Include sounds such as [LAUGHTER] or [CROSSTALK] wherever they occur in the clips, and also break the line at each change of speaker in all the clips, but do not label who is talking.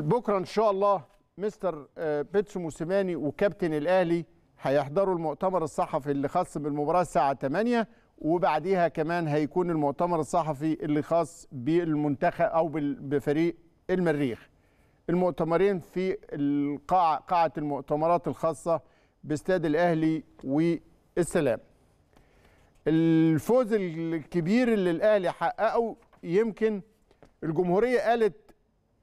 بكره ان شاء الله مستر آه، بيتسو موسيماني وكابتن الاهلي هيحضروا المؤتمر الصحفي اللي خاص بالمباراه الساعه 8 وبعديها كمان هيكون المؤتمر الصحفي اللي خاص بالمنتخب او بفريق المريخ المؤتمرين في القاعة قاعة المؤتمرات الخاصة باستاد الأهلي والسلام الفوز الكبير اللي الأهلي حققه يمكن الجمهورية قالت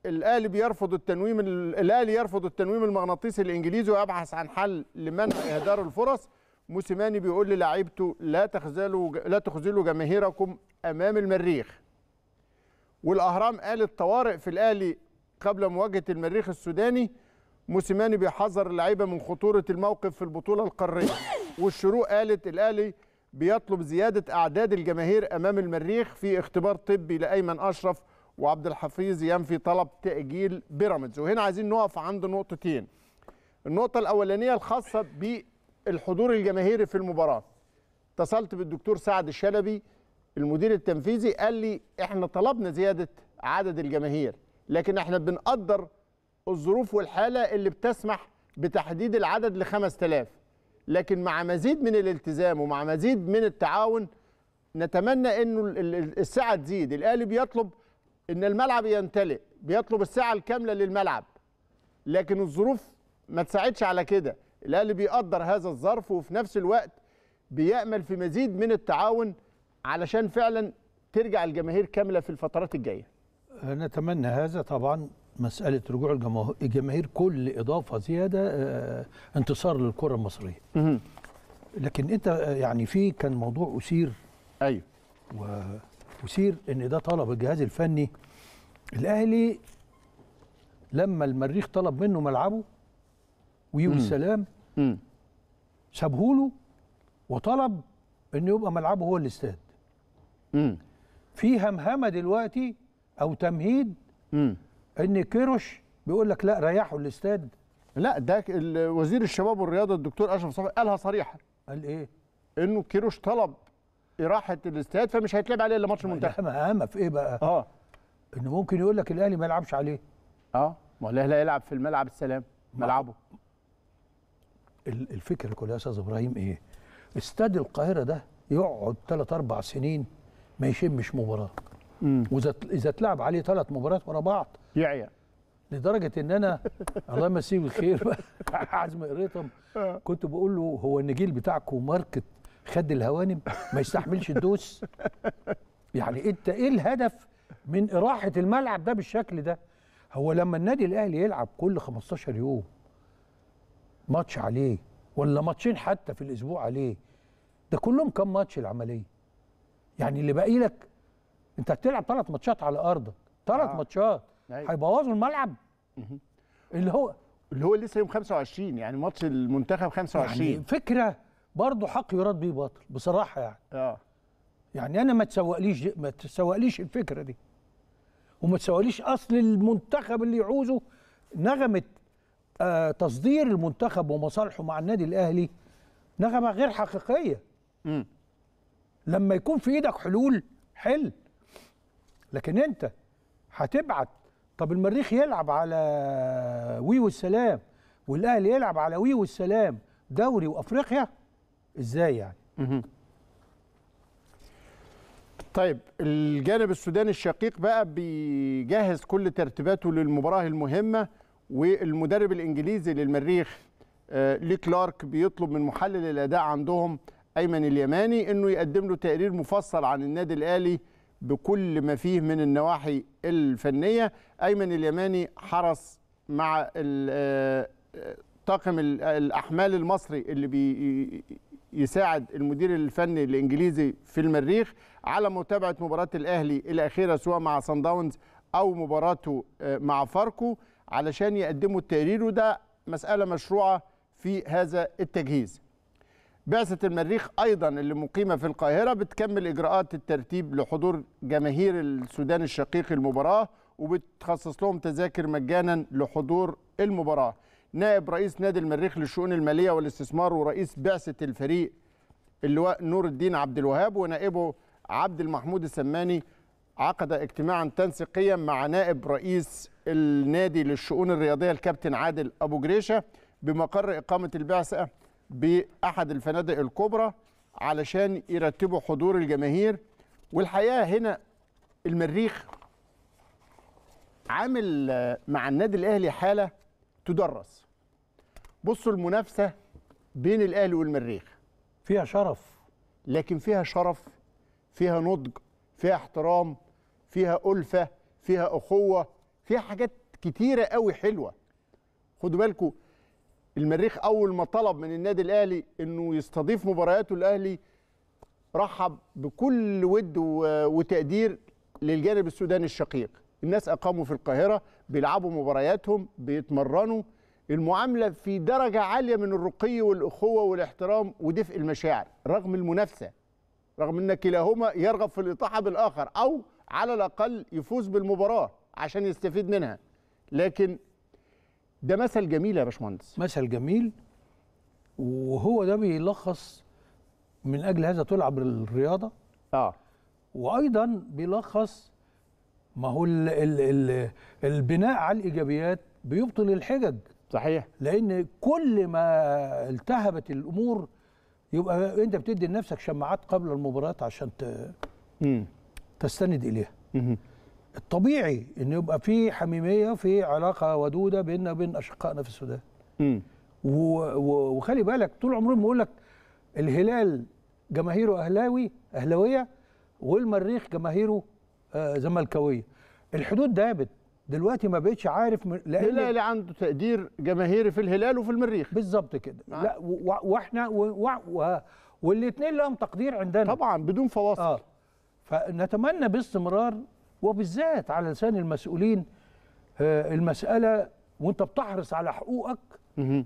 الاهلي بيرفض التنويم الاهلي يرفض التنويم المغناطيسي الانجليزي ويبحث عن حل لمنع اهدار الفرص موسيماني بيقول للاعيبته لا تخذلوا لا تخذلوا جماهيركم امام المريخ والاهرام قالت طوارئ في الاهلي قبل مواجهه المريخ السوداني موسيماني بيحذر اللعيبه من خطوره الموقف في البطوله القاريه والشروق قالت الاهلي بيطلب زياده اعداد الجماهير امام المريخ في اختبار طبي لايمن اشرف وعبد الحفيظ ينفي طلب تاجيل بيراميدز وهنا عايزين نقف عند نقطتين النقطه الاولانيه الخاصه بالحضور الجماهيري في المباراه اتصلت بالدكتور سعد الشلبي المدير التنفيذي قال لي احنا طلبنا زياده عدد الجماهير لكن احنا بنقدر الظروف والحاله اللي بتسمح بتحديد العدد ل 5000 لكن مع مزيد من الالتزام ومع مزيد من التعاون نتمنى انه الساعه تزيد الاهلي بيطلب ان الملعب يمتلئ بيطلب الساعه الكامله للملعب لكن الظروف ما تساعدش على كده الاهلي بيقدر هذا الظرف وفي نفس الوقت بيامل في مزيد من التعاون علشان فعلا ترجع الجماهير كامله في الفترات الجايه
نتمنى هذا طبعا مسألة رجوع الجماهير كل إضافة زيادة آه، انتصار للكرة المصرية لكن أنت آه، يعني في كان موضوع أثير أيوه و... مثير ان ده طلب الجهاز الفني الاهلي لما المريخ طلب منه ملعبه ويوم السلام سابهوله وطلب ان يبقى ملعبه هو الاستاد في همهمه دلوقتي او تمهيد
مم. ان كيروش بيقول لك لا ريحوا الاستاد لا ده وزير الشباب والرياضه الدكتور اشرف صبحي قالها صريحه قال ايه انه كيروش طلب إراحة الاستاد فمش هيتلعب عليه الا ماتش المنتخب لا أهم في ايه بقى؟ اه انه ممكن يقول لك الاهلي ما يلعبش عليه اه ما هو الاهلي هيلعب في الملعب السلام ملعبه
الفكره كلها يا استاذ ابراهيم ايه؟ استاد القاهره ده يقعد ثلاث اربع سنين ما يشمش مباراه واذا اذا اتلعب عليه ثلاث مباريات ورا بعض يعيا لدرجه ان انا [LAUGHS] الله يمسيه بالخير [LAUGHS] عزم قريطم آه. كنت بقول له هو النجيل بتاعكم ماركت خد الهوانم ما يستحملش الدوس يعني انت ايه الهدف من اراحه الملعب ده بالشكل ده هو لما النادي الاهلي يلعب كل 15 يوم ماتش عليه ولا ماتشين حتى في الاسبوع عليه ده كلهم كام ماتش العمليه يعني اللي باقي لك انت هتلعب ثلاث ماتشات على ارضك ثلاث آه. ماتشات نعم. هيبوظوا الملعب اللي هو اللي هو لسه يوم 25 يعني ماتش المنتخب 25 يعني فكره برضه حق يراد بيه باطل بصراحه يعني اه يعني انا ما تسوقليش ما تسوقليش الفكره دي وما تسوقليش اصل المنتخب اللي يعوزه نغمه آه تصدير المنتخب ومصالحه مع النادي الاهلي نغمه غير حقيقيه م. لما يكون في ايدك حلول حل لكن انت هتبعت طب المريخ يلعب على وي والسلام والاهلي يلعب على وي والسلام دوري وافريقيا ازاي يعني مه.
طيب الجانب السوداني الشقيق بقى بيجهز كل ترتيباته للمباراه المهمه والمدرب الانجليزي للمريخ آه، لي كلارك بيطلب من محلل الاداء عندهم ايمن اليماني انه يقدم له تقرير مفصل عن النادي الاهلي بكل ما فيه من النواحي الفنيه ايمن اليماني حرص مع آه، آه، طاقم الاحمال المصري اللي بي يساعد المدير الفني الانجليزي في المريخ على متابعه مباراه الاهلي الاخيره سواء مع سان داونز او مباراته آه، مع فاركو علشان يقدموا التقرير وده مساله مشروعه في هذا التجهيز. بعثه المريخ ايضا اللي مقيمه في القاهره بتكمل اجراءات الترتيب لحضور جماهير السودان الشقيق المباراه وبتخصص لهم تذاكر مجانا لحضور المباراه. نائب رئيس نادي المريخ للشؤون الماليه والاستثمار ورئيس بعثه الفريق اللواء نور الدين عبد الوهاب ونائبه عبد المحمود السماني عقد اجتماعا تنسيقيا مع نائب رئيس النادي للشؤون الرياضيه الكابتن عادل ابو جريشه بمقر اقامه البعثه باحد الفنادق الكبرى علشان يرتبوا حضور الجماهير والحقيقه هنا المريخ عامل مع النادي الاهلي حاله تدرس بصوا المنافسه بين الاهلي والمريخ فيها شرف لكن فيها شرف فيها نضج فيها احترام فيها ألفة فيها أخوة فيها حاجات كتيرة قوي حلوة خدوا بالكم المريخ أول ما طلب من النادي الأهلي إنه يستضيف مبارياته الأهلي رحب بكل ود وتقدير للجانب السوداني الشقيق الناس اقاموا في القاهره بيلعبوا مبارياتهم بيتمرنوا المعامله في درجه عاليه من الرقي والاخوه والاحترام ودفء المشاعر رغم المنافسه رغم ان كلاهما يرغب في الاطاحه بالاخر او على الاقل يفوز بالمباراه عشان يستفيد منها لكن ده مثل جميل يا باشمهندس مثل جميل
وهو ده بيلخص من اجل هذا تلعب الرياضه اه وايضا بيلخص ما هو الـ الـ الـ البناء على الايجابيات بيبطل الحجج صحيح لان كل ما التهبت الامور يبقى انت بتدي لنفسك شماعات قبل المباراه عشان ت... تستند اليها الطبيعي ان يبقى في حميميه في علاقه ودوده بيننا وبين اشقائنا في السودان و... و... وخلي بالك طول عمرهم بيقول لك الهلال جماهيره اهلاوي اهلاويه والمريخ جماهيره آه، زملكاويه الحدود دابت دلوقتي ما بقتش عارف من لان الهلال عنده تقدير جماهيري في الهلال وفي المريخ بالظبط كده آه. لا واحنا والاثنين لهم تقدير عندنا طبعا بدون فواصل آه. فنتمنى باستمرار وبالذات على لسان المسؤولين آه المساله وانت بتحرص على حقوقك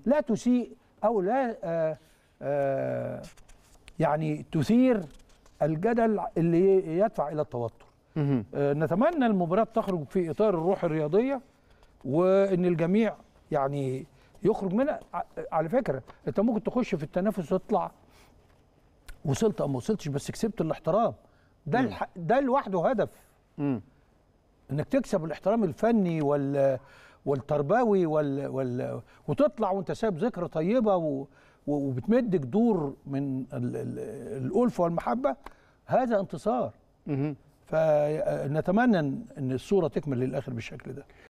لا تسيء او لا آه آه يعني تثير الجدل اللي يدفع الى التوتر آه، نتمنى المباراه تخرج في اطار الروح الرياضيه وان الجميع يعني يخرج منها على فكره انت ممكن تخش في التنافس وتطلع وصلت او ما وصلتش بس كسبت الاحترام ده الح... ده لوحده هدف مم. انك تكسب الاحترام الفني وال والتربوي وال... وال... وتطلع وانت سايب ذكرى طيبه و... وبتمد جذور من الالفه والمحبه هذا انتصار مم. فنتمنى ان الصوره تكمل للاخر بالشكل ده